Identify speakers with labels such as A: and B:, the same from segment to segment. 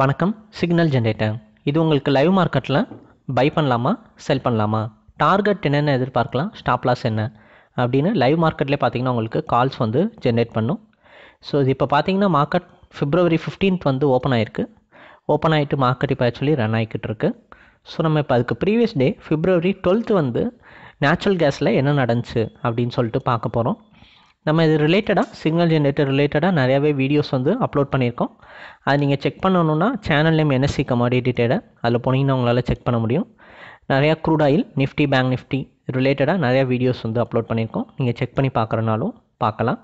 A: வணக்கம் signal generator இது உங்களுக்கு லைவ் மார்க்கெட்டில் பை பண்ணலாமா செல் பண்ணலாமா டார்கெட் என்னென்ன எதிர்பார்க்கலாம் ஸ்டாப் லாஸ் என்ன அப்படின்னு லைவ் மார்க்கெட்லேயே பார்த்தீங்கன்னா உங்களுக்கு கால்ஸ் வந்து ஜென்ரேட் பண்ணும் ஸோ இது இப்போ பார்த்தீங்கன்னா மார்க்கெட் ஃபிப்ரவரி ஃபிஃப்டீன்த் வந்து ஓப்பன் ஆகிருக்கு ஓப்பன் ஆகிட்டு மார்க்கெட் இப்போ ஆக்சுவலி ரன் ஆகிக்கிட்டு இருக்கு ஸோ நம்ம இப்போ அதுக்கு ப்ரீவியஸ் டே ஃபிப்ரவரி டுவெல்த்து வந்து நேச்சுரல் கேஸில் என்ன நடந்துச்சு அப்படின்னு சொல்லிட்டு பார்க்க போகிறோம் நம்ம இது ரிலேட்டடாக சிக்னல் ஜென்ரேட்டர் ரிலேட்டடாக நிறையாவே வீடியோஸ் வந்து அப்லோட் பண்ணியிருக்கோம் அது நீங்கள் செக் பண்ணணுன்னா சேனல் நேம் என்எஸ்சி கமாடிட்டி அதில் போனீங்கன்னா உங்களால் செக் பண்ண முடியும் நிறையா crude oil Nifty bank Nifty ரிலேட்டடாக நிறையா வீடியோஸ் வந்து அப்லோட் பண்ணியிருக்கோம் நீங்கள் செக் பண்ணி பார்க்குறனாலும் பார்க்கலாம்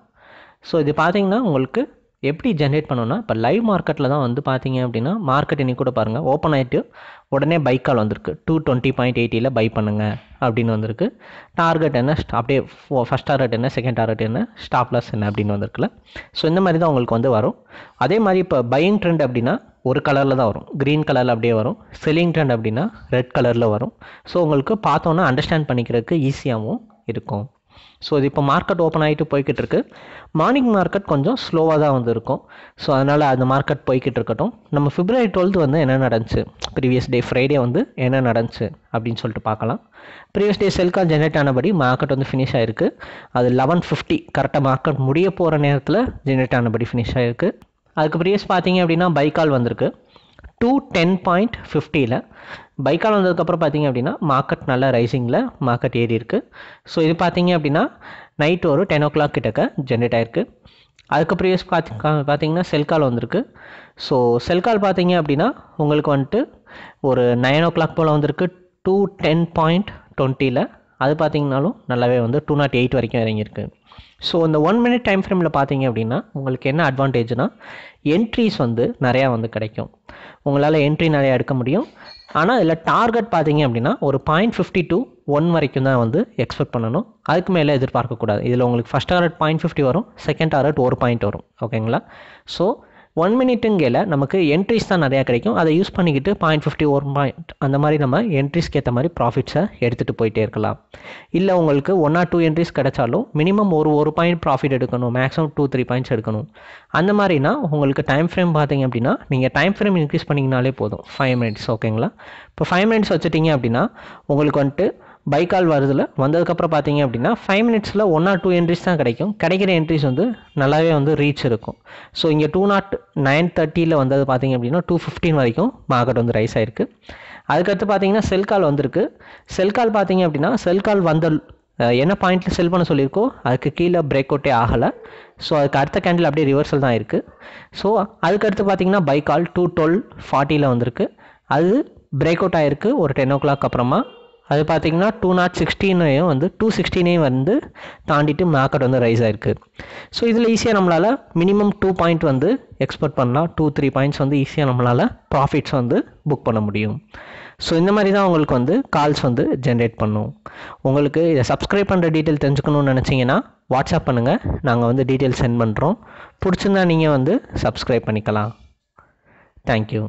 A: ஸோ இது பார்த்தீங்கன்னா உங்களுக்கு எப்படி ஜென்ரேட் பண்ணோன்னா இப்போ லைவ் மார்க்கெட்டில் தான் வந்து பார்த்தீங்க அப்படின்னா மார்க்கெட் இன்னைக்கு கூட பாருங்கள் ஓப்பன் ஆகிட்டு உடனே பை கால் வந்திருக்கு டூ டுவெண்ட்டி பாயிண்ட் எயிட்டியில் பை பண்ணுங்கள் அப்படின்னு வந்திருக்கு டார்கெட் என்ன அப்படியே ஃபஸ்ட் டார்கெட் என்ன செகண்ட் டார்கெட் என்ன ஸ்டாப் லாஸ் என்ன அப்படின்னு வந்திருக்குல்ல ஸோ இந்த மாதிரி தான் உங்களுக்கு வந்து வரும் அதே மாதிரி இப்போ பையிங் ட்ரெண்ட் அப்படின்னா ஒரு கலரில் தான் வரும் க்ரீன் கலரில் அப்படியே வரும் செல்லிங் ட்ரெண்ட் அப்படின்னா ரெட் கலரில் வரும் ஸோ உங்களுக்கு பார்த்தோன்னா அண்டர்ஸ்டாண்ட் பண்ணிக்கிறதுக்கு ஈஸியாகவும் இருக்கும் ஸோ இது இப்போ மார்க்கெட் ஓப்பன் ஆகிட்டு போய்கிட்டு இருக்கு மார்னிங் மார்க்கெட் கொஞ்சம் ஸ்லோவாக தான் வந்துருக்கும் ஸோ அதனால் அந்த மார்க்கெட் போய்கிட்டு இருக்கட்டும் நம்ம பிப்ரவரி டுவெல்த் வந்து என்ன நடந்துச்சு ப்ரீவியஸ் டே ஃப்ரைடே வந்து என்ன நடந்துச்சு அப்படின்னு சொல்லிட்டு பார்க்கலாம் ப்ரீவியஸ் டே செல்கால் ஜென்ரேட் ஆனபடி மார்க்கெட் வந்து ஃபினிஷ் ஆகிருக்கு அது லெவன் ஃபிஃப்டி கரெக்டாக மார்க்கெட் முடிய போகிற நேரத்தில் ஜென்ரேட் ஆனபடி ஃபினிஷ் ஆகிருக்கு அதுக்கு ப்ரீவியஸ் பார்த்தீங்க அப்படின்னா பைக்கால் வந்திருக்கு டூ டென் பாயிண்ட் ஃபிஃப்டியில் பைக்கால் வந்ததுக்கப்புறம் பார்த்தீங்க அப்படின்னா மார்க்கெட் நல்லா ரைசிங்கில் மார்க்கெட் ஏறி இருக்குது ஸோ இது பார்த்தீங்க அப்படின்னா நைட் ஒரு டென் ஓ கிளாக் கிட்டக்க ஜென்ரேட் ஆகிருக்கு அதுக்கு ப்ரீவியஸ் பார்த்தி பார்த்தீங்கன்னா செல்கால் வந்திருக்கு ஸோ செல்கால் பார்த்தீங்க அப்படின்னா உங்களுக்கு வந்துட்டு ஒரு நைன் ஓ கிளாக் போல் வந்திருக்கு டூ டென் பாயிண்ட் டுவெண்ட்டியில் அது பார்த்தீங்கனாலும் நல்லாவே வந்து டூ நாட் எயிட் வரைக்கும் இறங்கியிருக்கு ஸோ இந்த ஒன் மினிட் டைம் ஃப்ரேமில் பார்த்தீங்க அப்படின்னா உங்களுக்கு என்ன அட்வான்டேஜ்னா என்ட்ரிஸ் வந்து நிறையா வந்து கிடைக்கும் உங்களால் என்ட்ரி நிறையா எடுக்க முடியும் ஆனால் இதில் டார்கெட் பார்த்தீங்க அப்படின்னா ஒரு பாயிண்ட் ஃபிஃப்டி டூ ஒன் வரைக்கும் தான் வந்து எக்ஸ்பெக்ட் பண்ணணும் அதுக்கு மேலே எதிர்பார்க்கக்கூடாது இதில் உங்களுக்கு ஃபஸ்ட் டார்கெட் பாயிண்ட் ஃபிஃப்டி வரும் செகண்ட் டார்கெட் ஒரு பாயிண்ட் வரும் ஓகேங்களா ஸோ ஒன் மினிட்டுங்கையில் நமக்கு என்ட்ரிஸ் தான் நிறையா கிடைக்கும் அதை யூஸ் பண்ணிக்கிட்டு பாயிண்ட் ஃபிஃப்டி ஒரு பாயிண்ட் அந்த மாதிரி நம்ம என்ட்ரிஸ்க்கு ஏற்ற மாதிரி ப்ராஃபிட்ஸை எடுத்துகிட்டு போயிட்டே இருக்கலாம் இல்லை உங்களுக்கு ஒன் ஆர் டூ என்ட்ரிஸ் கிடைச்சாலும் மினிமம் ஒரு ஒரு பாயிண்ட் ப்ராஃபிட் எடுக்கணும் மேக்ஸிமம் டூ த்ரீ பாயிண்ட்ஸ் எடுக்கணும் அந்த மாதிரினா உங்களுக்கு டைம் ஃப்ரேம் பார்த்தீங்க அப்படின்னா நீங்கள் டைம் ஃப்ரேம் இன்க்ரீஸ் பண்ணிங்கனாலே போதும் ஃபைவ் மினிட்ஸ் ஓகேங்களா இப்போ ஃபைவ் மினிட்ஸ் வச்சுட்டிங்க அப்படின்னா உங்களுக்கு வந்துட்டு பைக்கால் வருதில் வந்ததுக்கப்புறம் பார்த்தீங்க அப்படின்னா ஃபைவ் மினிட்ஸில் ஒன் ஆர் டூ என்ட்ரிஸ் தான் கிடைக்கும் கிடைக்கிற என்ட்ரிஸ் வந்து நல்லாவே வந்து ரீச் இருக்கும் ஸோ இங்கே டூ நாட் நைன் தேர்ட்டியில் வந்தது பார்த்தீங்க அப்படின்னா டூ ஃபிஃப்டீன் வரைக்கும் மார்க்கெட் வந்து ரைஸ் ஆயிருக்கு அதுக்கடுத்து பார்த்தீங்கன்னா செல்கால் வந்திருக்கு செல் கால் பார்த்தீங்க அப்படின்னா செல் கால் வந்த என்ன பாயிண்ட்டில் செல் பண்ண சொல்லியிருக்கோ அதுக்கு கீழே பிரேக் அவுட்டே ஆகலை ஸோ அதுக்கு அடுத்த கேண்டில் அப்படியே ரிவர்சல் தான் இருக்குது ஸோ அதுக்கடுத்து பார்த்தீங்கன்னா பைக்கால் டூ டுவெல் ஃபார்ட்டியில் வந்திருக்கு அது பிரேக் அவுட் ஆகிருக்கு ஒரு டென் ஓ கிளாக் அப்புறமா அது பார்த்திங்கன்னா டூ நாட் சிக்ஸ்டீனையும் வந்து டூ சிக்ஸ்டீனையும் வந்து தாண்டிட்டு மார்க்கெட் வந்து ரைஸ் ஆகிருக்கு ஸோ இதில் ஈஸியாக நம்மளால் மினிமம் டூ பாயிண்ட் வந்து எக்ஸ்போர்ட் பண்ணலாம் டூ த்ரீ பாயிண்ட்ஸ் வந்து ஈஸியாக நம்மளால் ப்ராஃபிட்ஸ் வந்து புக் பண்ண முடியும் ஸோ இந்த மாதிரி தான் உங்களுக்கு வந்து கால்ஸ் வந்து ஜென்ரேட் பண்ணும் உங்களுக்கு இதை சப்ஸ்கிரைப் பண்ணுற டீட்டெயில் தெரிஞ்சுக்கணும்னு நினச்சிங்கன்னா வாட்ஸ்அப் பண்ணுங்கள் நாங்கள் வந்து டீட்டெயில் சென்ட் பண்ணுறோம் பிடிச்சிருந்தா நீங்கள் வந்து சப்ஸ்கிரைப் பண்ணிக்கலாம் தேங்க்யூ